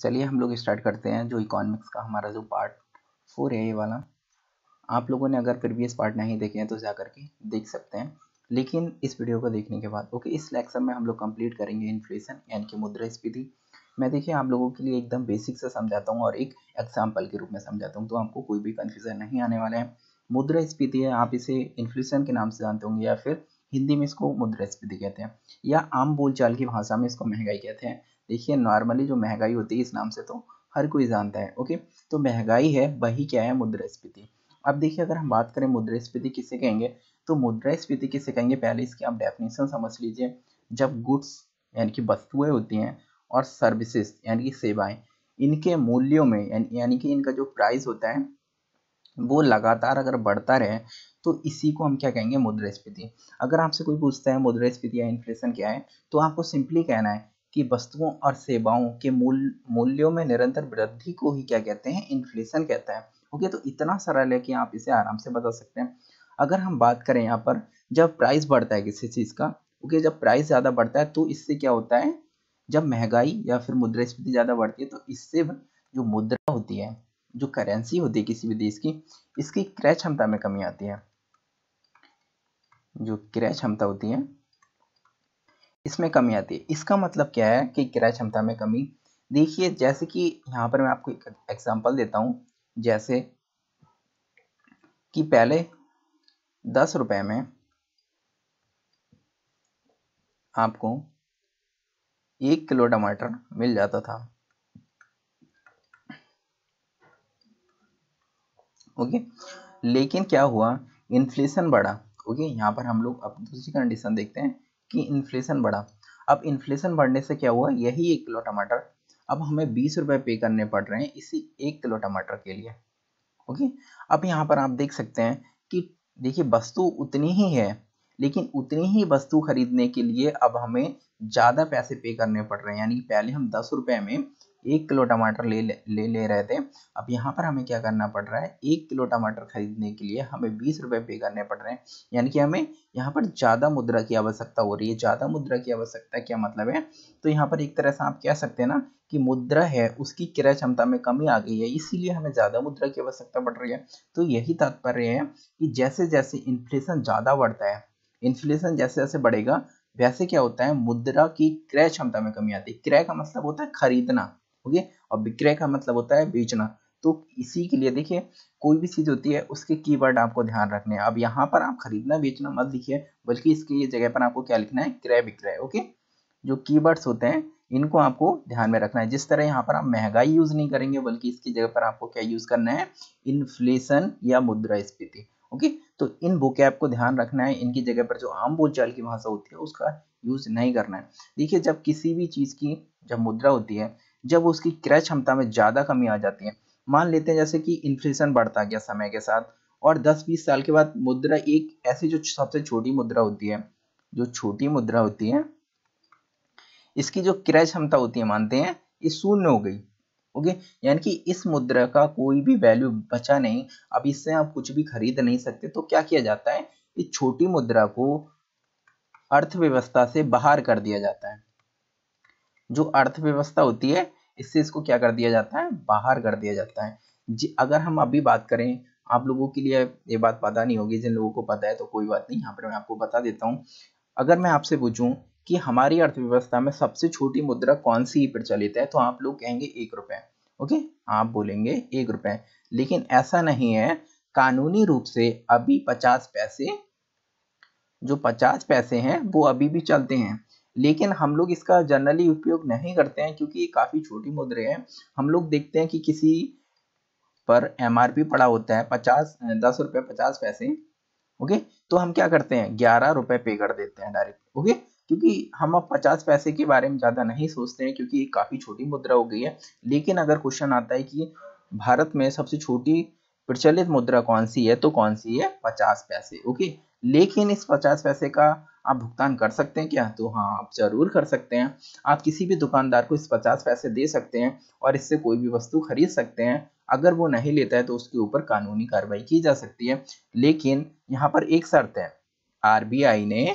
चलिए हम लोग स्टार्ट करते हैं जो इकोनॉमिक्स का हमारा जो पार्ट फोर है ये वाला आप लोगों ने अगर प्रीवियस पार्ट नहीं देखे हैं तो जा करके देख सकते हैं लेकिन इस वीडियो को देखने के बाद ओके इस लेक्चर में हम लोग कंप्लीट करेंगे इन्फ्लेशन यानी कि स्फीति मैं देखिए आप लोगों के लिए एकदम बेसिक से समझाता हूँ और एक एग्जाम्पल के रूप में समझाता हूँ तो आपको कोई भी कन्फ्यूज़न नहीं आने वाला है मुद्रा स्फीति है आप इसे इन्फ्लेशन के नाम से जानते होंगे या फिर हिंदी में इसको स्फीति कहते हैं या आम बोलचाल की भाषा में इसको महंगाई कहते हैं देखिए नॉर्मली जो महंगाई होती है इस नाम से तो हर कोई जानता है ओके तो महंगाई है वही क्या है मुद्रास्फीति अब देखिए अगर हम बात करें मुद्रास्फीति किसे कहेंगे तो मुद्रास्फीति किसे कहेंगे पहले इसकी आप डेफिनेशन समझ लीजिए जब गुड्स यानी कि वस्तुएं होती हैं और सर्विसेज यानी कि सेवाएं इनके मूल्यों में यानी कि इनका जो प्राइस होता है वो लगातार अगर बढ़ता रहे तो इसी को हम क्या कहेंगे मुद्रास्फीति अगर आपसे कोई पूछता है मुद्रास्फीति या इन्फ्लेशन क्या है तो आपको सिंपली कहना है की वस्तुओं और सेवाओं के मूल मूल्यों में निरंतर वृद्धि को ही क्या कहते हैं इन्फ्लेशन कहता है ओके तो इतना सरल है कि आप इसे आराम से बता सकते हैं अगर हम बात करें यहाँ पर जब प्राइस बढ़ता है किसी चीज़ का ओके जब प्राइस ज़्यादा बढ़ता है तो इससे क्या होता है जब महंगाई या फिर मुद्रास्फीति ज़्यादा बढ़ती है तो इससे जो मुद्रा होती है जो करेंसी होती है किसी भी देश की इसकी क्रय क्षमता में कमी आती है जो क्रय क्षमता होती है इसमें कमी आती है इसका मतलब क्या है कि क्रय क्षमता में कमी देखिए जैसे कि यहाँ पर मैं आपको एक एग्जाम्पल देता हूँ जैसे कि पहले दस रुपये में आपको एक किलो टमाटर मिल जाता था ओके लेकिन क्या हुआ इन्फ्लेशन बढ़ा ओके यहाँ पर हम लोग अब दूसरी कंडीशन देखते हैं कि इन्फ्लेशन बढ़ा अब इन्फ्लेशन बढ़ने से क्या हुआ यही एक किलो टमाटर अब हमें बीस रुपए पे करने पड़ रहे हैं इसी एक किलो टमाटर के लिए ओके अब यहाँ पर आप देख सकते हैं कि देखिए वस्तु उतनी ही है लेकिन उतनी ही वस्तु खरीदने के लिए अब हमें ज़्यादा पैसे पे करने पड़ रहे हैं यानी पहले हम दस रुपये में एक किलो टमाटर ले ले ले रहे थे अब यहाँ पर हमें क्या करना पड़ रहा है एक किलो टमाटर खरीदने के लिए हमें बीस रुपये पे करने पड़ रहे हैं यानी कि हमें यहाँ पर ज़्यादा मुद्रा की आवश्यकता हो रही है ज़्यादा मुद्रा की आवश्यकता क्या मतलब है तो यहाँ पर एक तरह से आप कह सकते हैं ना कि मुद्रा है उसकी क्रय क्षमता में कमी आ गई है इसीलिए हमें ज़्यादा मुद्रा की आवश्यकता पड़ रही है तो यही तात्पर्य है कि जैसे जैसे इन्फ्लेशन ज़्यादा बढ़ता है इन्फ्लेशन जैसे जैसे बढ़ेगा वैसे क्या होता है मुद्रा की क्रय क्षमता में कमी आती है क्रय का मतलब होता है खरीदना ओके और विक्रय का मतलब होता है बेचना तो इसी के लिए देखिए कोई भी चीज़ होती है उसके कीवर्ड आपको ध्यान रखने हैं अब यहाँ पर आप खरीदना बेचना मत लिखिए बल्कि इसके जगह पर आपको क्या लिखना है क्रय विक्रय ओके जो कीवर्ड्स होते हैं इनको आपको ध्यान में रखना है जिस तरह यहाँ पर आप महंगाई यूज नहीं करेंगे बल्कि इसकी जगह पर आपको क्या यूज करना है इन्फ्लेशन या मुद्रा स्पीति ओके तो इन वोकैब को ध्यान रखना है इनकी जगह पर जो आम बोलचाल की भाषा होती है उसका यूज नहीं करना है देखिए जब किसी भी चीज की जब मुद्रा होती है जब उसकी क्रय क्षमता में ज़्यादा कमी आ जाती है मान लेते हैं जैसे कि इन्फ्लेशन बढ़ता गया समय के साथ और 10-20 साल के बाद मुद्रा एक ऐसी जो सबसे छोटी मुद्रा होती है जो छोटी मुद्रा होती है इसकी जो क्रय क्षमता होती है मानते हैं ये शून्य हो गई ओके यानी कि इस मुद्रा का कोई भी वैल्यू बचा नहीं अब इससे आप कुछ भी खरीद नहीं सकते तो क्या किया जाता है इस छोटी मुद्रा को अर्थव्यवस्था से बाहर कर दिया जाता है जो अर्थव्यवस्था होती है इससे इसको क्या कर दिया जाता है बाहर कर दिया जाता है जी अगर हम अभी बात करें आप लोगों के लिए ये बात पता नहीं होगी जिन लोगों को पता है तो कोई बात नहीं यहाँ पर मैं आपको बता देता हूँ अगर मैं आपसे पूछू कि हमारी अर्थव्यवस्था में सबसे छोटी मुद्रा कौन सी प्रचलित है तो आप लोग कहेंगे एक रुपए ओके आप बोलेंगे एक रुपए लेकिन ऐसा नहीं है कानूनी रूप से अभी पचास पैसे जो पचास पैसे हैं वो अभी भी चलते हैं लेकिन हम लोग इसका जनरली उपयोग नहीं करते हैं क्योंकि ये काफ़ी छोटी मुद्रे हैं हम लोग देखते हैं कि किसी पर एम पड़ा होता है पचास दस रुपए पचास पैसे ओके तो हम क्या करते हैं ग्यारह रुपए पे कर देते हैं डायरेक्ट ओके क्योंकि हम अब पचास पैसे के बारे में ज़्यादा नहीं सोचते हैं क्योंकि ये काफ़ी छोटी मुद्रा हो गई है लेकिन अगर क्वेश्चन आता है कि भारत में सबसे छोटी प्रचलित मुद्रा कौन सी है तो कौन सी है पचास पैसे ओके लेकिन इस पचास पैसे का आप भुगतान कर सकते हैं क्या तो हाँ आप जरूर कर सकते हैं आप किसी भी दुकानदार को इस पचास पैसे दे सकते हैं और इससे कोई भी वस्तु खरीद सकते हैं अगर वो नहीं लेता है तो उसके ऊपर कानूनी कार्रवाई की जा सकती है लेकिन यहाँ पर एक शर्त है आर ने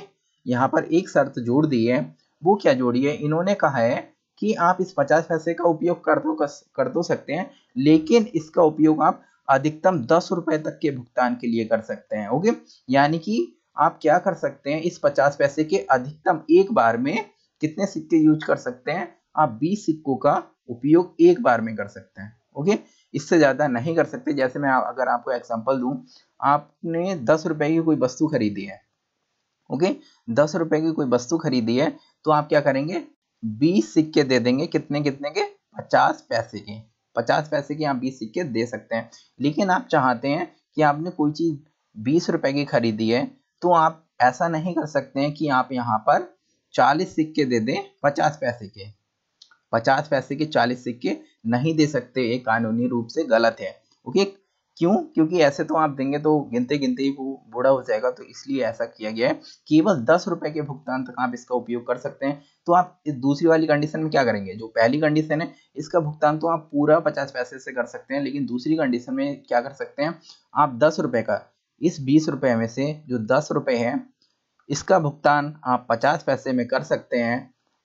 यहाँ पर एक शर्त जोड़ दी है वो क्या जोड़ी है इन्होंने कहा है कि आप इस पचास पैसे का उपयोग कर दो कर दो सकते हैं लेकिन इसका उपयोग आप अधिकतम दस रुपए तक के भुगतान के लिए कर सकते हैं ओके यानी कि आप क्या कर सकते हैं इस पचास पैसे के अधिकतम एक बार में कितने सिक्के यूज कर सकते हैं आप बीस सिक्कों का उपयोग एक बार में कर सकते हैं ओके इससे ज्यादा नहीं कर सकते जैसे मैं अगर आपको एग्जाम्पल दू आपने दस रुपए की कोई वस्तु खरीदी है ओके दस रुपए की कोई वस्तु खरीदी है तो आप क्या करेंगे बीस सिक्के दे देंगे कितने कितने के पचास पैसे के पचास पैसे के आप बीस सिक्के दे सकते हैं लेकिन आप चाहते हैं कि आपने कोई चीज बीस रुपए की खरीदी है तो आप ऐसा नहीं कर सकते हैं कि आप यहाँ पर 40 सिक्के दे दें 50 पैसे के 50 पैसे के 40 सिक्के नहीं दे सकते ये कानूनी रूप से गलत है ओके क्यों क्योंकि ऐसे तो आप देंगे तो गिनते गिनते ही वो बूढ़ा हो जाएगा तो इसलिए ऐसा किया गया है केवल दस रुपए के भुगतान तक आप इसका उपयोग कर सकते हैं तो आप इस दूसरी वाली कंडीशन में क्या करेंगे जो पहली कंडीशन है इसका भुगतान तो आप पूरा पचास पैसे से कर सकते हैं लेकिन दूसरी कंडीशन में क्या कर सकते हैं आप दस रुपए का इस बीस रुपये में से जो दस रुपये है इसका भुगतान आप पचास पैसे में कर सकते हैं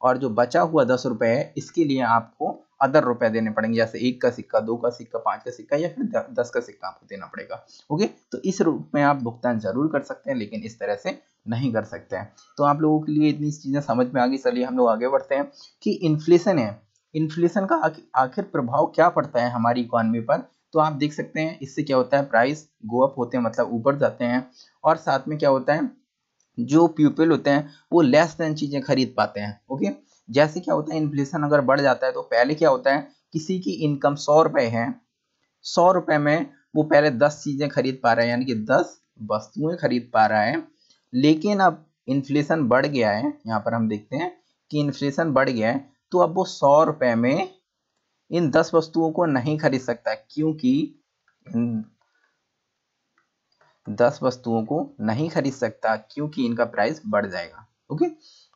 और जो बचा हुआ दस रुपये है इसके लिए आपको अदर रुपए देने पड़ेंगे जैसे एक का सिक्का दो का सिक्का पाँच का सिक्का या फिर दस का सिक्का आपको देना पड़ेगा ओके तो इस रूप में आप भुगतान जरूर कर सकते हैं लेकिन इस तरह से नहीं कर सकते हैं तो आप लोगों के लिए इतनी चीज़ें समझ में आ गई चलिए हम लोग आगे बढ़ते हैं कि इन्फ्लेशन है इन्फ्लेशन का आखिर प्रभाव क्या पड़ता है हमारी इकोनॉमी पर तो आप देख सकते हैं इससे क्या होता है प्राइस गो अप होते हैं मतलब ऊपर जाते हैं और साथ में क्या होता है जो प्यूपल होते हैं वो लेस देन चीज़ें खरीद पाते हैं ओके जैसे क्या होता है इन्फ्लेशन अगर बढ़ जाता है तो पहले क्या होता है किसी की इनकम सौ रुपए है सौ रुपए में वो पहले दस चीज़ें खरीद पा रहा है यानी कि दस वस्तुएं खरीद पा रहा है लेकिन अब इन्फ्लेशन बढ़ गया है यहाँ पर हम देखते हैं कि इन्फ्लेशन बढ़ गया है तो अब वो सौ रुपए में इन दस वस्तुओं को नहीं खरीद सकता क्योंकि दस वस्तुओं को नहीं खरीद सकता क्योंकि इनका प्राइस बढ़ जाएगा ओके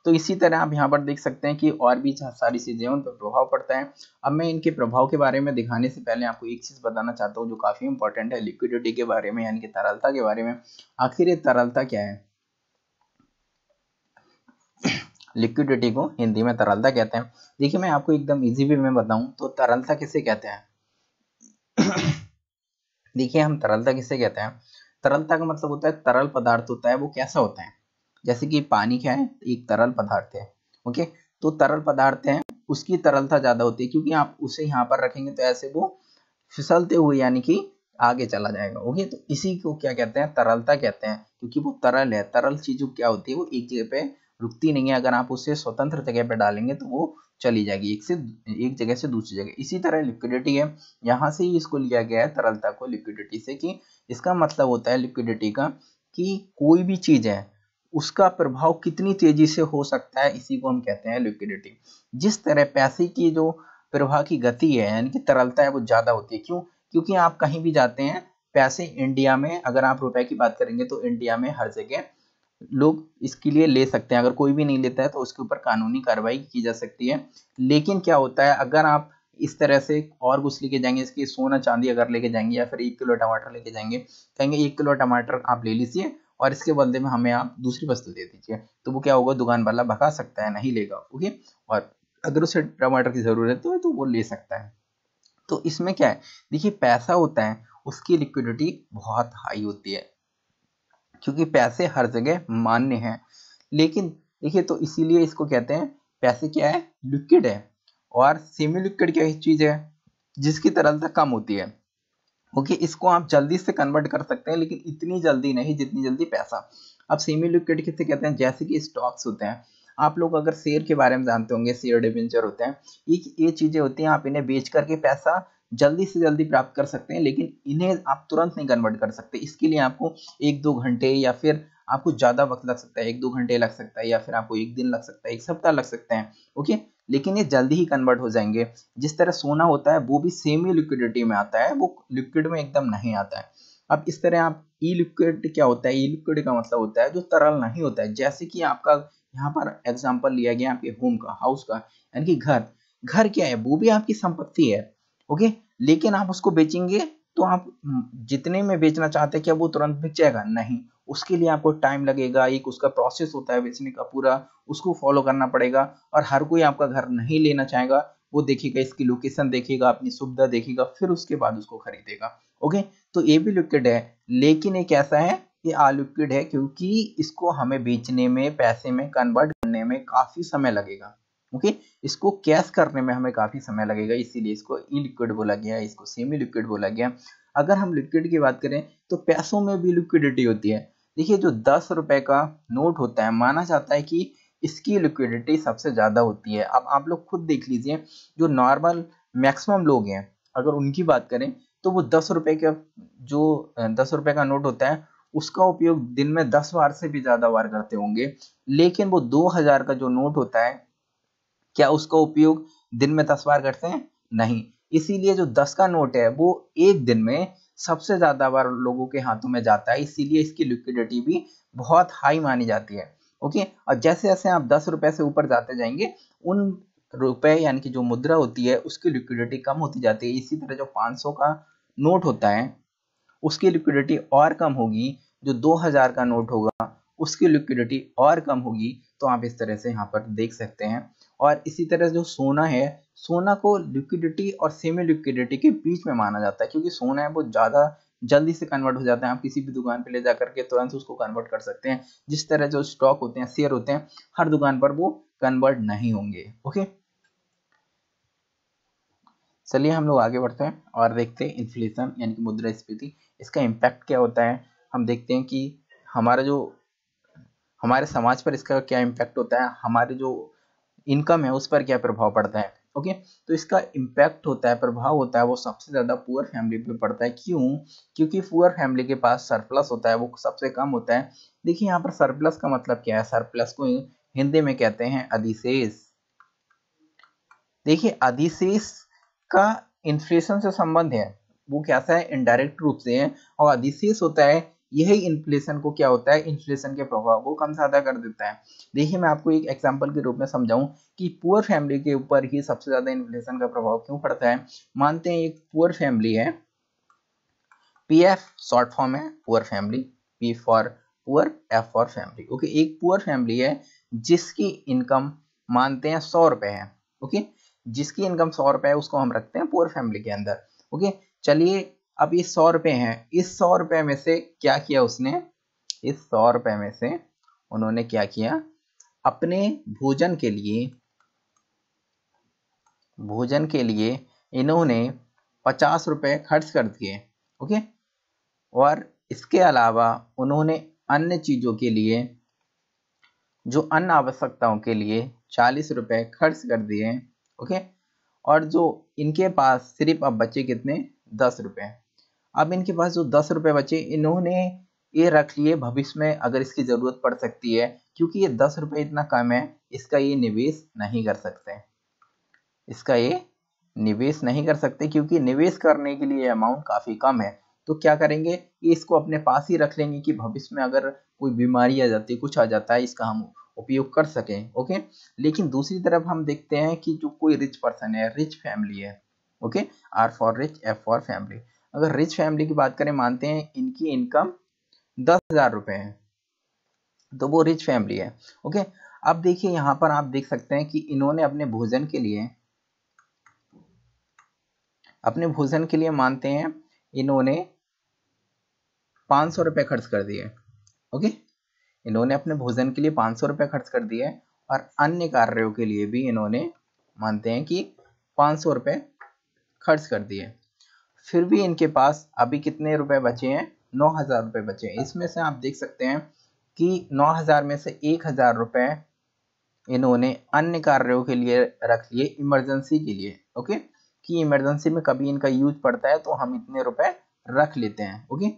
तो इसी तरह आप यहाँ पर देख सकते हैं कि और भी सारी चीजें उन पर प्रभाव पड़ता है अब मैं इनके प्रभाव के बारे में दिखाने से पहले आपको एक चीज बताना चाहता हूँ जो काफी इंपॉर्टेंट है लिक्विडिटी के बारे में यानी कि तरलता के बारे में आखिर ये तरलता क्या है लिक्विडिटी को हिंदी में तरलता कहते हैं देखिए मैं आपको एकदम इजी वे में बताऊं तो तरलता किसे कहते हैं देखिए हम तरलता किसे कहते हैं तरलता का मतलब होता है तरल पदार्थ होता है वो कैसा होता है जैसे कि पानी क्या है एक तरल पदार्थ है ओके तो तरल पदार्थ है उसकी तरलता ज़्यादा होती है क्योंकि आप उसे यहाँ पर रखेंगे तो ऐसे वो फिसलते हुए यानी कि आगे चला जाएगा ओके तो इसी को क्या कहते हैं तरलता कहते हैं क्योंकि वो तरल है तरल चीज क्या होती है वो एक जगह पे रुकती नहीं है अगर आप उसे स्वतंत्र जगह पे डालेंगे तो वो चली जाएगी एक से एक जगह से दूसरी जगह इसी तरह लिक्विडिटी है यहाँ से ही इसको लिया गया है तरलता को लिक्विडिटी से कि इसका मतलब होता है लिक्विडिटी का कि कोई भी चीज़ है उसका प्रभाव कितनी तेजी से हो सकता है इसी को हम कहते हैं लिक्विडिटी जिस तरह पैसे की जो प्रभाव की गति है यानी कि तरलता है वो ज़्यादा होती है क्यों क्योंकि आप कहीं भी जाते हैं पैसे इंडिया में अगर आप रुपए की बात करेंगे तो इंडिया में हर जगह लोग इसके लिए ले सकते हैं अगर कोई भी नहीं लेता है तो उसके ऊपर कानूनी कार्रवाई की जा सकती है लेकिन क्या होता है अगर आप इस तरह से और कुछ लेके जाएंगे इसकी सोना चांदी अगर लेके जाएंगे या फिर एक किलो टमाटर लेके जाएंगे कहेंगे एक किलो टमाटर आप ले लीजिए और इसके बदले में हमें आप दूसरी वस्तु दे दीजिए तो वो क्या होगा दुकान वाला भगा सकता है नहीं लेगा ओके और अगर उसे टमाटर की ज़रूरत हो तो वो ले सकता है तो इसमें क्या है देखिए पैसा होता है उसकी लिक्विडिटी बहुत हाई होती है क्योंकि पैसे हर जगह मान्य है लेकिन देखिए तो इसीलिए इसको कहते हैं पैसे क्या है लिक्विड है और सेमी लिक्विड क्या चीज़ है जिसकी तरलता कम होती है ओके okay, इसको आप जल्दी से कन्वर्ट कर सकते हैं लेकिन इतनी जल्दी नहीं जितनी जल्दी पैसा अब सेमी लिक्विड किससे कहते हैं जैसे कि स्टॉक्स होते हैं आप लोग अगर शेयर के बारे में जानते होंगे शेयर डिवेंचर होते हैं ये ये चीज़ें होती हैं आप इन्हें बेच करके पैसा जल्दी से जल्दी प्राप्त कर सकते हैं लेकिन इन्हें आप तुरंत नहीं कन्वर्ट कर सकते इसके लिए आपको एक दो घंटे या फिर आपको ज़्यादा वक्त लग सकता है एक दो घंटे लग सकता है या फिर आपको एक दिन लग सकता है एक सप्ताह लग सकते हैं ओके लेकिन ये जल्दी ही कन्वर्ट हो जाएंगे जिस तरह सोना होता है वो भी सेमी लिक्विडिटी में आता है वो लिक्विड में एकदम नहीं आता है अब इस तरह आप ई लिक्विड क्या होता है ई लिक्विड का मतलब होता है जो तरल नहीं होता है जैसे कि आपका यहाँ पर एग्जाम्पल लिया गया आपके होम का हाउस का यानी कि घर घर क्या है वो भी आपकी संपत्ति है ओके लेकिन आप उसको बेचेंगे तो आप जितने में बेचना चाहते हैं क्या वो तुरंत बिक जाएगा नहीं उसके लिए आपको टाइम लगेगा एक उसका प्रोसेस होता है बेचने का पूरा उसको फॉलो करना पड़ेगा और हर कोई आपका घर नहीं लेना चाहेगा वो देखेगा इसकी लोकेशन देखेगा अपनी सुविधा देखेगा फिर उसके बाद उसको खरीदेगा ओके तो ये भी लिक्विड है लेकिन एक ऐसा है कि अलिक्विड है क्योंकि इसको हमें बेचने में पैसे में कन्वर्ट करने में काफी समय लगेगा ओके इसको कैश करने में हमें काफ़ी समय लगेगा इसीलिए इसको ई लिक्विड बोला गया इसको सेमी लिक्विड बोला गया अगर हम लिक्विड की बात करें तो पैसों में भी लिक्विडिटी होती है देखिए जो दस रुपए का नोट होता है माना जाता है कि इसकी लिक्विडिटी सबसे ज़्यादा होती है अब आप लोग खुद देख लीजिए जो नॉर्मल मैक्सिमम लोग हैं अगर उनकी बात करें तो वो दस रुपये का जो दस रुपए का नोट होता है उसका उपयोग दिन में दस बार से भी ज़्यादा बार करते होंगे लेकिन वो दो हज़ार का जो नोट होता है क्या उसका उपयोग दिन में दस बार करते हैं नहीं इसीलिए जो दस का नोट है वो एक दिन में सबसे ज्यादा बार लोगों के हाथों में जाता है इसीलिए इसकी लिक्विडिटी भी बहुत हाई मानी जाती है ओके और जैसे जैसे आप दस रुपए से ऊपर जाते जाएंगे उन रुपए यानी कि जो मुद्रा होती है उसकी लिक्विडिटी कम होती जाती है इसी तरह जो 500 का नोट होता है उसकी लिक्विडिटी और कम होगी जो 2000 का नोट होगा उसकी लिक्विडिटी और कम होगी तो आप इस तरह से यहाँ पर देख सकते हैं और इसी तरह जो सोना है सोना को लिक्विडिटी और सेमी लिक्विडिटी के बीच में माना जाता है क्योंकि सोना है वो ज़्यादा जल्दी से कन्वर्ट हो जाता है आप किसी भी दुकान पे ले जाकर के तुरंत उसको कन्वर्ट कर सकते हैं जिस तरह जो स्टॉक होते हैं शेयर होते हैं हर दुकान पर वो कन्वर्ट नहीं होंगे ओके चलिए हम लोग आगे बढ़ते हैं और देखते हैं इन्फ्लेशन यानी कि मुद्रास्फीति इसका इम्पैक्ट क्या होता है हम देखते हैं कि हमारा जो हमारे समाज पर इसका क्या इम्पैक्ट होता है हमारे जो इनकम है उस पर क्या प्रभाव पड़ता है ओके तो इसका इम्पैक्ट होता है प्रभाव होता है वो सबसे ज़्यादा पुअर फैमिली पे पड़ता है क्यों क्योंकि पुअर फैमिली के पास सरप्लस होता है वो सबसे कम होता है देखिए यहाँ पर सरप्लस का मतलब क्या है सरप्लस को हिंदी में कहते हैं अधिशेष देखिए अधिशेष का इन्फ्लेशन से संबंध है वो कैसा है इनडायरेक्ट रूप से है और अधिशेष होता है यही इन्फ्लेशन को क्या होता है इन्फ्लेशन के प्रभाव को कम ज्यादा कर देता है देखिए मैं आपको एक एग्जाम्पल के रूप में समझाऊं कि पुअर फैमिली के ऊपर ही सबसे ज्यादा इन्फ्लेशन का प्रभाव क्यों पड़ता है मानते हैं एक पुअर फैमिली है एफ शॉर्ट फॉर्म है poor family P for poor F for family okay एक पुअर फैमिली है जिसकी इनकम मानते हैं सौ रुपए है ओके जिसकी इनकम सौ रुपए है उसको हम रखते हैं पुअर फैमिली के अंदर ओके चलिए अब ये सौ रुपए हैं इस सौ रुपये में से क्या किया उसने इस सौ रुपए में से उन्होंने क्या किया अपने भोजन के लिए भोजन के लिए इन्होंने पचास रुपए खर्च कर दिए ओके और इसके अलावा उन्होंने अन्य चीज़ों के लिए जो अन्य आवश्यकताओं के लिए चालीस रुपए खर्च कर दिए ओके और जो इनके पास सिर्फ अब बचे कितने दस रुपये अब इनके पास जो दस रुपए बचे इन्होंने ये रख लिए भविष्य में अगर इसकी ज़रूरत पड़ सकती है क्योंकि ये दस रुपए इतना कम है इसका ये निवेश नहीं कर सकते इसका ये निवेश नहीं कर सकते क्योंकि निवेश करने के लिए अमाउंट काफ़ी कम है तो क्या करेंगे ये इसको अपने पास ही रख लेंगे कि भविष्य में अगर कोई बीमारी आ जाती है कुछ आ जाता है इसका हम उपयोग कर सकें ओके लेकिन दूसरी तरफ हम देखते हैं कि जो कोई रिच पर्सन है रिच फैमिली है okay R for rich F for family अगर रिच फैमिली की बात करें मानते हैं इनकी इनकम दस हजार रुपए है तो वो रिच फैमिली है ओके अब देखिए यहां पर आप देख सकते हैं कि इन्होंने अपने भोजन के लिए अपने भोजन के लिए मानते हैं इन्होंने पांच सौ रुपए खर्च कर दिए ओके इन्होंने अपने भोजन के लिए पांच सौ रुपए खर्च कर दिए और अन्य कार्यों के लिए भी इन्होंने मानते हैं कि पांच सौ रुपए खर्च कर दिए फिर भी इनके पास अभी कितने रुपए बचे हैं नौ हज़ार रुपये बचे हैं इसमें से आप देख सकते हैं कि नौ हज़ार में से एक हज़ार रुपए इन्होंने अन्य कार्यों के लिए रख लिए इमरजेंसी के लिए ओके कि इमरजेंसी में कभी इनका यूज पड़ता है तो हम इतने रुपए रख लेते हैं ओके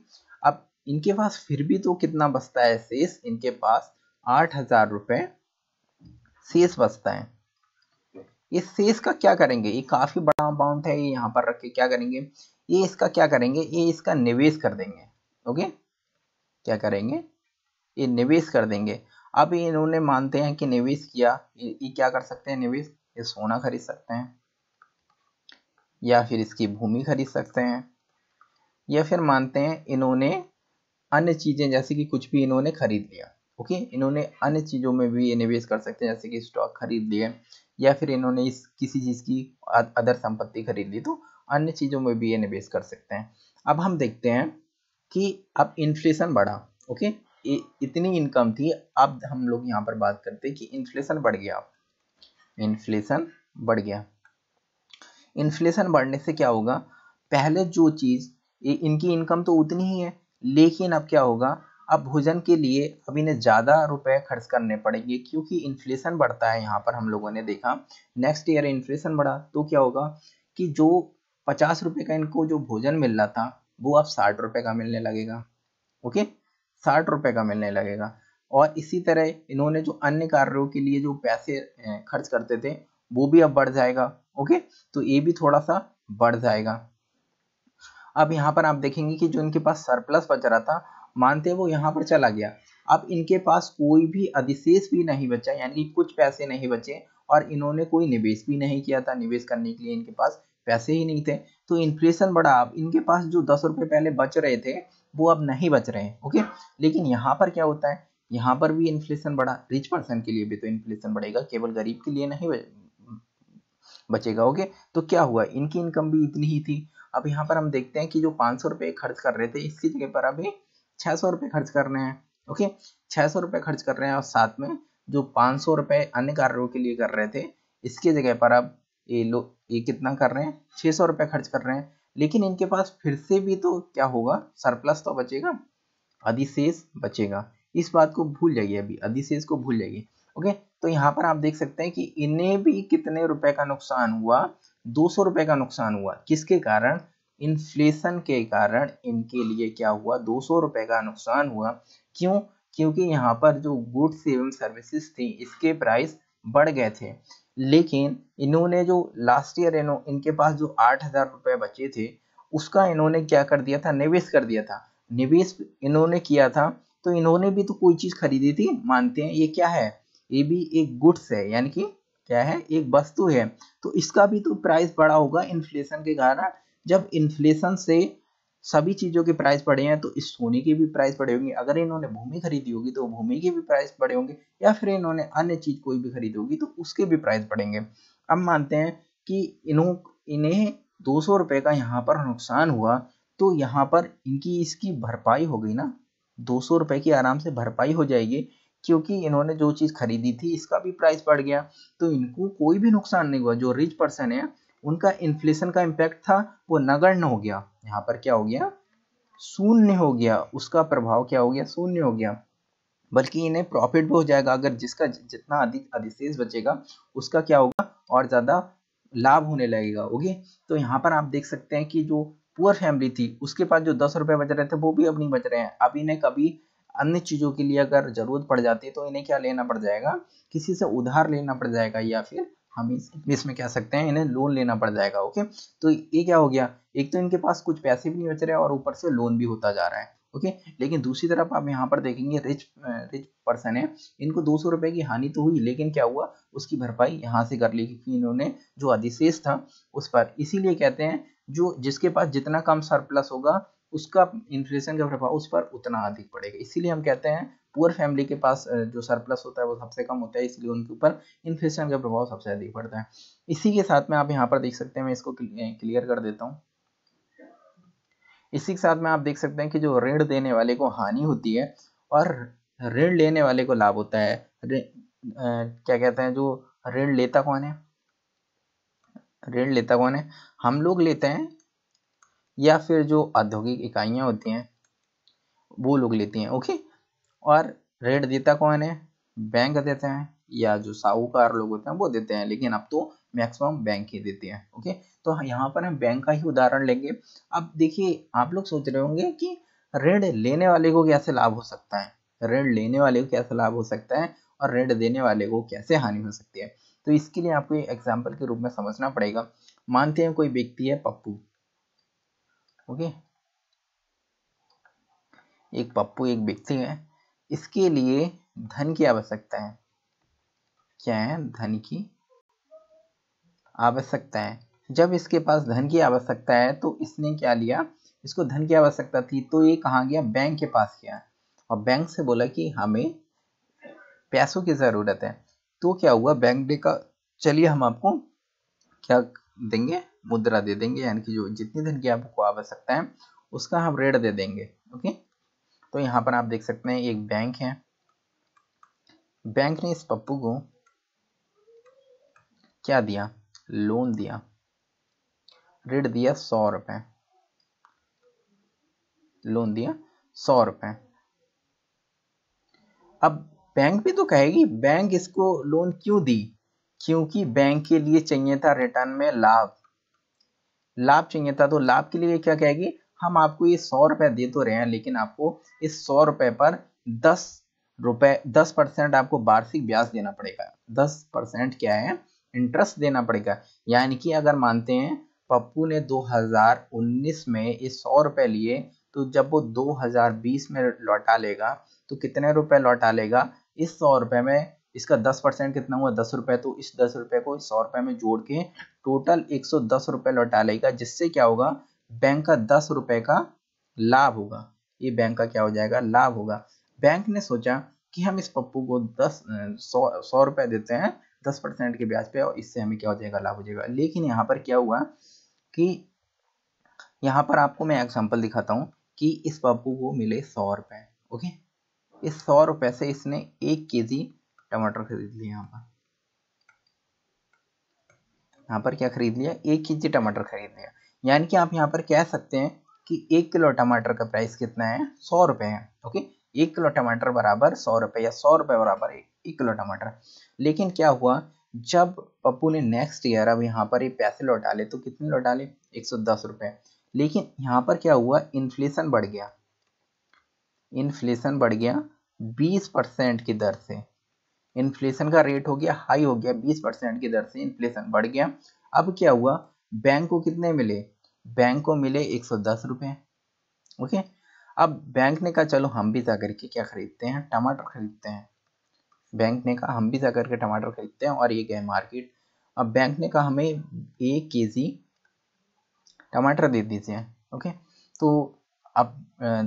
अब इनके पास फिर भी तो कितना बचता है शेष इनके पास आठ हज़ार रुपए शेष बचता है इस शेष का क्या करेंगे ये काफ़ी बड़ा अमाउंट है ये यहाँ पर रख के क्या करेंगे ये इसका क्या करेंगे ये इसका निवेश कर देंगे ओके क्या करेंगे ये निवेश कर देंगे अब इन्होंने मानते हैं कि निवेश किया ये क्या कर सकते हैं निवेश ये सोना खरीद सकते हैं या फिर इसकी भूमि खरीद सकते हैं या फिर मानते हैं इन्होंने अन्य चीज़ें जैसे कि कुछ भी इन्होंने खरीद लिया ओके इन्होंने अन्य चीज़ों में भी ये निवेश कर सकते हैं जैसे कि स्टॉक खरीद लिए या फिर इन्होंने इस किसी चीज़ की अदर संपत्ति खरीद ली तो अन्य चीज़ों में भी ये निवेश कर सकते हैं अब हम देखते हैं कि अब इन्फ्लेशन बढ़ा ओके इतनी इनकम थी अब हम लोग यहाँ पर बात करते हैं कि इन्फ्लेशन बढ़ गया इन्फ्लेशन बढ़ गया इन्फ्लेशन बढ़ने से क्या होगा पहले जो चीज़ इनकी इनकम तो उतनी ही है लेकिन अब क्या होगा अब भोजन के लिए अब इन्हें ज़्यादा रुपए खर्च करने पड़ेंगे क्योंकि इन्फ्लेशन बढ़ता है यहाँ पर हम लोगों ने देखा नेक्स्ट ईयर इन्फ्लेशन बढ़ा तो क्या होगा कि जो पचास रुपये का इनको जो भोजन मिल रहा था वो अब साठ रुपये का मिलने लगेगा ओके साठ रुपये का मिलने लगेगा और इसी तरह इन्होंने जो अन्य कार्यों के लिए जो पैसे खर्च करते थे वो भी अब बढ़ जाएगा ओके तो ये भी थोड़ा सा बढ़ जाएगा अब यहाँ पर आप देखेंगे कि जो इनके पास सरप्लस बच रहा था मानते वो यहाँ पर चला गया अब इनके पास कोई भी अधिशेष भी नहीं बचा यानी कि कुछ पैसे नहीं बचे और इन्होंने कोई निवेश भी नहीं किया था निवेश करने के लिए इनके पास पैसे ही नहीं थे तो इन्फ्लेशन बढ़ा अब इनके पास जो दस रुपये पहले बच रहे थे वो अब नहीं बच रहे हैं ओके लेकिन यहाँ पर क्या होता है यहाँ पर भी इन्फ्लेशन बढ़ा रिच पर्सन के लिए भी तो इन्फ्लेशन बढ़ेगा केवल गरीब के लिए नहीं बचेगा ओके तो क्या हुआ इनकी इनकम भी इतनी ही थी अब यहाँ पर हम देखते हैं कि जो पाँच सौ खर्च कर रहे थे इसकी जगह पर अभी छः सौ खर्च कर रहे हैं ओके छः सौ खर्च कर रहे हैं और साथ में जो पाँच सौ अन्य कार्यों के लिए कर रहे थे इसके जगह पर अब ये लोग ये कितना कर रहे हैं छह सौ रुपए खर्च कर रहे हैं लेकिन इनके पास फिर से भी तो क्या होगा सरप्लस तो बचेगा अधिशेष बचेगा इस बात को भूल जाइए अभी अधिशेष को भूल जाइए ओके तो यहाँ पर आप देख सकते हैं कि इन्हें भी कितने रुपए का नुकसान हुआ दो सौ रुपए का नुकसान हुआ किसके कारण इन्फ्लेशन के कारण इनके लिए क्या हुआ दो सौ रुपए का नुकसान हुआ क्यों क्योंकि यहाँ पर जो गुड्स एवं सर्विसेज थी इसके प्राइस बढ़ गए थे लेकिन इन्होंने जो लास्ट ईयर इन्हों इनके पास जो आठ हज़ार रुपये बचे थे उसका इन्होंने क्या कर दिया था निवेश कर दिया था निवेश इन्होंने किया था तो इन्होंने भी तो कोई चीज़ खरीदी थी मानते हैं ये क्या है ये भी एक गुड्स है यानी कि क्या है एक वस्तु है तो इसका भी तो प्राइस बढ़ा होगा इन्फ्लेशन के कारण जब इन्फ्लेशन से सभी चीज़ों के प्राइस बढ़े हैं तो इस सोने के भी प्राइस बढ़े होंगे अगर इन्होंने भूमि खरीदी होगी तो भूमि के भी प्राइस बढ़े होंगे या फिर इन्होंने अन्य चीज़ कोई भी खरीदी होगी तो उसके भी प्राइस बढ़ेंगे अब मानते हैं कि इन्हों इन्हें दो सौ रुपए का यहाँ पर नुकसान हुआ तो यहाँ पर इनकी इसकी भरपाई हो गई ना दो सौ रुपए की आराम से भरपाई हो जाएगी क्योंकि इन्होंने जो चीज़ खरीदी थी इसका भी प्राइस बढ़ गया तो इनको कोई भी नुकसान नहीं हुआ जो रिच पर्सन है उनका इन्फ्लेशन का इम्पैक्ट था वो नगण्य हो गया यहाँ पर क्या हो गया शून्य हो गया उसका प्रभाव क्या हो गया शून्य हो गया बल्कि इन्हें प्रॉफिट भी हो जाएगा अगर जिसका जितना अधिक अधिशेष बचेगा उसका क्या होगा और ज़्यादा लाभ होने लगेगा ओके तो यहाँ पर आप देख सकते हैं कि जो पुअर फैमिली थी उसके पास जो दस रुपये बच रहे थे वो भी अब नहीं बच रहे हैं अब इन्हें कभी अन्य चीज़ों के लिए अगर ज़रूरत पड़ जाती है तो इन्हें क्या लेना पड़ जाएगा किसी से उधार लेना पड़ जाएगा या फिर हम इस इसमें कह सकते हैं इन्हें लोन लेना पड़ जाएगा ओके तो ये क्या हो गया एक तो इनके पास कुछ पैसे भी नहीं बच रहे और ऊपर से लोन भी होता जा रहा है ओके लेकिन दूसरी तरफ आप यहाँ पर देखेंगे रिच रिच पर्सन है इनको दो सौ रुपए की हानि तो हुई लेकिन क्या हुआ उसकी भरपाई यहाँ से कर ली क्योंकि इन्होंने जो अधिशेष था उस पर इसीलिए कहते हैं जो जिसके पास जितना कम सरप्लस होगा उसका इन्फ्लेशन का प्रभाव उस पर उतना अधिक पड़ेगा इसीलिए हम कहते हैं पुअर फैमिली के पास जो सरप्लस होता है वो सबसे कम होता है इसलिए उनके ऊपर इन्फ्लेशन का प्रभाव सबसे अधिक पड़ता है इसी के साथ में आप यहाँ पर देख सकते हैं मैं इसको क्लियर कर देता हूँ इसी के साथ में आप देख सकते हैं कि जो ऋण देने वाले को हानि होती है और ऋण लेने वाले को लाभ होता है आ, क्या कहते हैं जो ऋण लेता कौन है ऋण लेता कौन है हम लोग लेते हैं या फिर जो औद्योगिक इकाइयां होती हैं वो लोग लेती हैं ओके और रेट देता कौन है बैंक देते हैं या जो साहूकार लोग होते हैं वो देते हैं लेकिन अब तो मैक्सिमम बैंक ही देते हैं ओके तो यहाँ पर हम बैंक का ही उदाहरण लेंगे अब देखिए आप लोग सोच रहे होंगे कि ऋण लेने वाले को कैसे लाभ हो सकता है ऋण लेने वाले को कैसे लाभ हो सकता है और ऋण देने वाले को कैसे हानि हो सकती है तो इसके लिए आपको एग्जाम्पल के रूप में समझना पड़ेगा मानते हैं कोई व्यक्ति है पप्पू ओके एक पप्पू एक व्यक्ति है इसके लिए धन की आवश्यकता है क्या है धन की आवश्यकता है जब इसके पास धन की आवश्यकता है तो इसने क्या लिया इसको धन की आवश्यकता थी तो ये कहाँ गया बैंक के पास गया और बैंक से बोला कि हमें पैसों की ज़रूरत है तो क्या हुआ बैंक डे का चलिए हम आपको क्या देंगे मुद्रा दे देंगे यानी कि जो जितनी धन की आपको आवश्यकता है उसका हम रेट दे देंगे ओके तो यहाँ पर आप देख सकते हैं एक बैंक है बैंक ने इस पप्पू को क्या दिया लोन दिया ऋण दिया सौ रुपए लोन दिया सौ रुपये अब बैंक भी तो कहेगी बैंक इसको लोन क्यों दी क्योंकि बैंक के लिए चाहिए था रिटर्न में लाभ लाभ चाहिए था तो लाभ के लिए क्या कहेगी हम आपको ये सौ रुपए दे तो रहे हैं लेकिन आपको इस सौ रुपए पर दस रुपए दस परसेंट आपको वार्षिक ब्याज देना पड़ेगा दस परसेंट क्या है इंटरेस्ट देना पड़ेगा यानी कि अगर मानते हैं पप्पू ने 2019 में ये सौ रुपए लिए तो जब वो 2020 में लौटा लेगा तो कितने रुपए लौटा लेगा इस सौ रुपए में इसका दस परसेंट कितना हुआ दस रुपए तो इस दस रुपए को सौ रुपये में जोड़ के टोटल एक सौ दस रुपए लौटा लेगा जिससे क्या होगा बैंक का दस रुपए का लाभ होगा ये बैंक का क्या हो जाएगा लाभ होगा बैंक ने सोचा कि हम इस पप्पू को दस सौ सौ रुपए देते हैं दस परसेंट के ब्याज पे और इससे हमें क्या हो जाएगा लाभ हो जाएगा लेकिन यहाँ पर क्या हुआ कि यहाँ पर आपको मैं एग्जाम्पल दिखाता हूँ कि इस पप्पू को मिले सौ रुपए ओके इस सौ रुपए से इसने एक के जी टमाटर खरीद लिया यहाँ पर यहाँ पर क्या खरीद लिया एक के जी टमाटर खरीद लिया यानी कि आप यहाँ पर कह सकते हैं कि एक किलो टमाटर का प्राइस कितना है सौ रुपए है ओके एक किलो टमाटर बराबर सौ रुपए या सौ रुपए बराबर एक किलो टमाटर लेकिन क्या हुआ जब पप्पू ने नेक्स्ट ईयर अब यहाँ पर ये पैसे लौटा ले तो कितने लौटा ले एक सौ दस रुपए लेकिन यहाँ पर क्या हुआ इन्फ्लेशन बढ़ गया इन्फ्लेशन बढ़ गया बीस परसेंट की दर से इन्फ्लेशन का रेट हो गया हाई हो गया बीस परसेंट की दर से इन्फ्लेशन बढ़ गया अब क्या हुआ बैंक को कितने मिले बैंक को मिले एक सौ दस रुपए ओके अब बैंक ने कहा चलो हम भी जा करके क्या खरीदते हैं टमाटर खरीदते हैं बैंक ने कहा हम भी जाकर के टमाटर खरीदते हैं और ये गए मार्केट अब बैंक ने कहा हमें एक के जी टमाटर दे दीजिए ओके तो अब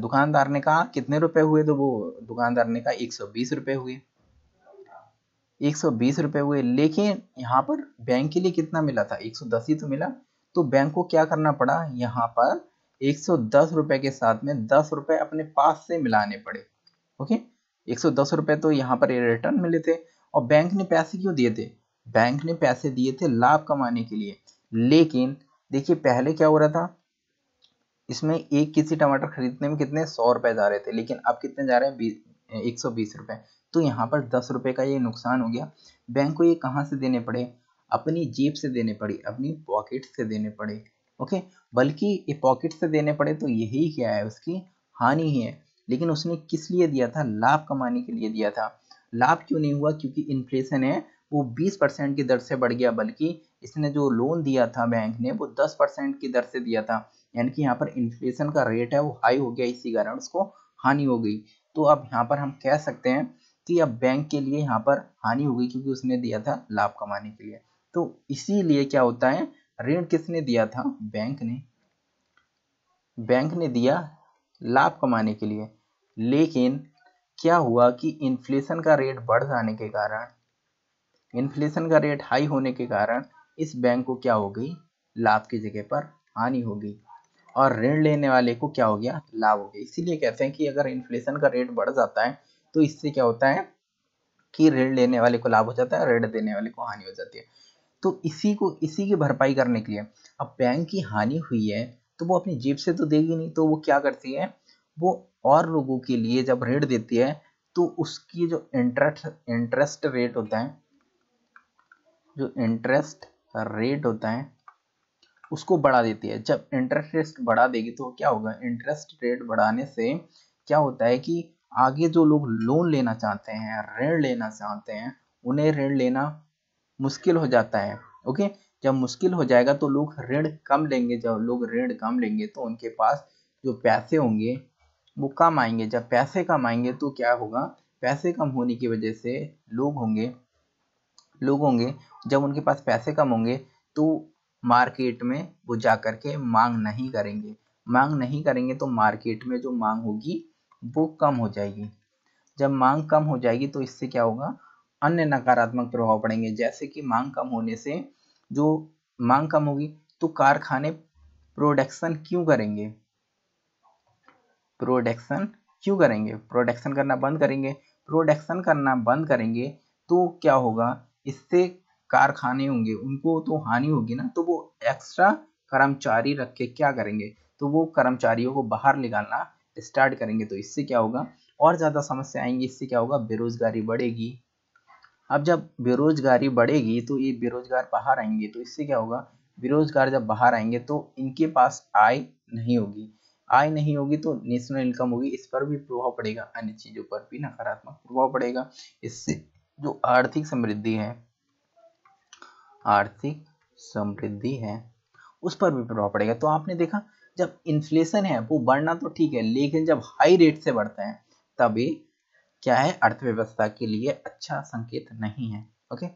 दुकानदार ने कहा कितने रुपए हुए तो वो दुकानदार ने कहा एक सौ बीस रुपये हुए एक सौ बीस रुपए हुए लेकिन यहाँ पर बैंक के लिए कितना मिला था एक सौ दस ही तो मिला तो बैंक को क्या करना पड़ा यहाँ पर एक सौ दस रुपए के साथ में दस रुपए अपने पास से मिलाने पड़े ओके एक सौ दस तो यहाँ पर रिटर्न मिले थे और बैंक ने पैसे क्यों दिए थे बैंक ने पैसे दिए थे लाभ कमाने के लिए लेकिन देखिए पहले क्या हो रहा था इसमें एक किसी टमाटर खरीदने में कितने सौ रुपए जा रहे थे लेकिन अब कितने जा रहे हैं एक सौ बीस रुपए तो यहाँ पर दस रुपये का ये नुकसान हो गया बैंक को ये कहाँ से देने पड़े अपनी जेब से देने पड़े अपनी पॉकेट से देने पड़े ओके बल्कि ये पॉकेट से देने पड़े तो यही क्या है उसकी हानि ही है लेकिन उसने किस लिए दिया था लाभ कमाने के लिए दिया था लाभ क्यों नहीं हुआ क्योंकि इन्फ्लेशन है वो 20 परसेंट की दर से बढ़ गया बल्कि इसने जो लोन दिया था बैंक ने वो 10 परसेंट की दर से दिया था यानी कि यहाँ पर इन्फ्लेशन का रेट है वो हाई हो गया इसी कारण उसको हानि हो गई तो अब यहाँ पर हम कह सकते हैं तो या बैंक के लिए यहाँ पर हानि होगी क्योंकि उसने दिया था लाभ कमाने के लिए तो इसीलिए क्या होता है ऋण किसने दिया था बैंक ने बैंक ने दिया लाभ कमाने के लिए लेकिन क्या हुआ कि इन्फ्लेशन का रेट बढ़ जाने के कारण इन्फ्लेशन का रेट हाई होने के कारण इस बैंक को क्या हो गई लाभ की जगह पर हानि हो गई और ऋण लेने वाले को क्या हो गया लाभ हो गया इसीलिए कहते हैं कि अगर इन्फ्लेशन का रेट बढ़ जाता है तो इससे क्या होता है कि ऋण लेने वाले को लाभ हो जाता है ऋण देने वाले को हानि हो जाती है तो इसी को इसी की भरपाई करने के लिए अब बैंक की हानि हुई है तो वो अपनी जेब से तो देगी नहीं तो वो क्या करती है वो और लोगों के लिए जब ऋण देती है तो उसकी जो इंटरेस्ट इंटरेस्ट रेट होता है जो इंटरेस्ट रेट होता है उसको बढ़ा देती है जब इंटरेस्ट रेट बढ़ा देगी तो क्या होगा इंटरेस्ट रेट बढ़ाने से क्या होता है कि आगे जो लोग लोन लेना चाहते हैं ऋण लेना चाहते हैं उन्हें ऋण लेना मुश्किल हो जाता है ओके जब मुश्किल हो जाएगा तो लोग ऋण कम लेंगे जब लोग ऋण कम लेंगे तो उनके पास जो पैसे होंगे वो कम आएंगे जब पैसे कम आएंगे तो क्या होगा पैसे कम होने की वजह से लोग होंगे लोग होंगे जब उनके पास पैसे कम होंगे तो मार्केट में वो जा करके के मांग नहीं करेंगे मांग नहीं करेंगे तो मार्केट में जो मांग होगी वो कम हो जाएगी जब मांग कम हो जाएगी तो इससे क्या होगा अन्य नकारात्मक प्रभाव पड़ेंगे जैसे कि मांग कम होने से जो मांग कम होगी तो कारखाने प्रोडक्शन क्यों करेंगे प्रोडक्शन क्यों करेंगे प्रोडक्शन करना बंद करेंगे प्रोडक्शन करना बंद करेंगे तो क्या होगा इससे कारखाने होंगे उनको तो हानि होगी ना तो वो एक्स्ट्रा कर्मचारी रख के क्या करेंगे तो वो कर्मचारियों को बाहर निकालना स्टार्ट करेंगे तो इससे क्या होगा और ज़्यादा समस्या आएंगी इससे क्या होगा बेरोजगारी बढ़ेगी अब जब बेरोजगारी बढ़ेगी तो ये बेरोजगार बाहर आएंगे तो इससे क्या होगा बेरोजगार जब बाहर आएंगे तो इनके पास आय नहीं होगी आय नहीं होगी तो नेशनल इनकम होगी इस पर भी प्रभाव पड़ेगा अन्य चीज़ों पर भी नकारात्मक प्रभाव पड़ेगा इससे जो आर्थिक समृद्धि है आर्थिक समृद्धि है उस पर भी प्रभाव पड़ेगा तो आपने देखा जब इन्फ्लेशन है वो बढ़ना तो ठीक है लेकिन जब हाई रेट से बढ़ता है तभी क्या है अर्थव्यवस्था के लिए अच्छा संकेत नहीं है ओके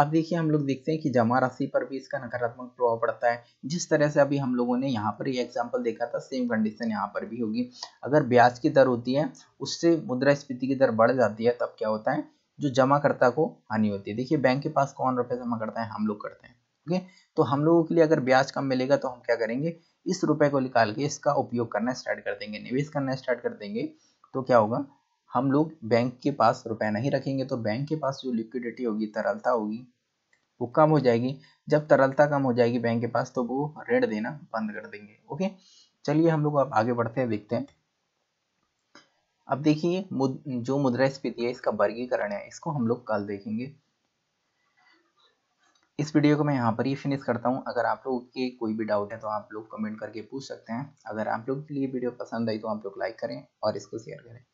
अब देखिए हम लोग देखते हैं कि जमा राशि पर भी इसका नकारात्मक प्रभाव पड़ता है जिस तरह से अभी हम लोगों ने यहाँ पर ये यह एग्जाम्पल देखा था सेम कंडीशन यहाँ पर भी होगी अगर ब्याज की दर होती है उससे मुद्रा स्फीति की दर बढ़ जाती है तब क्या होता है जो जमाकर्ता को हानि होती है देखिए बैंक के पास कौन रुपये जमा करता है हम लोग करते हैं ओके तो हम लोगों के लिए अगर ब्याज कम मिलेगा तो हम क्या करेंगे इस रुपए को निकाल के इसका उपयोग करना स्टार्ट कर देंगे निवेश करना स्टार्ट कर देंगे तो क्या होगा हम लोग बैंक के पास रुपए नहीं रखेंगे तो बैंक के पास जो लिक्विडिटी होगी तरलता होगी वो कम हो जाएगी जब तरलता कम हो जाएगी बैंक के पास तो वो ऋण देना बंद कर देंगे ओके चलिए हम लोग अब आगे बढ़ते हैं देखते हैं अब देखिए मुद, जो मुद्रास्फीति है इसका वर्गीकरण है इसको हम लोग कल देखेंगे इस वीडियो को मैं यहाँ पर ही फिनिश करता हूँ अगर आप लोग के कोई भी डाउट है तो आप लोग कमेंट करके पूछ सकते हैं अगर आप लोग के लिए वीडियो पसंद आई तो आप लोग लाइक करें और इसको शेयर करें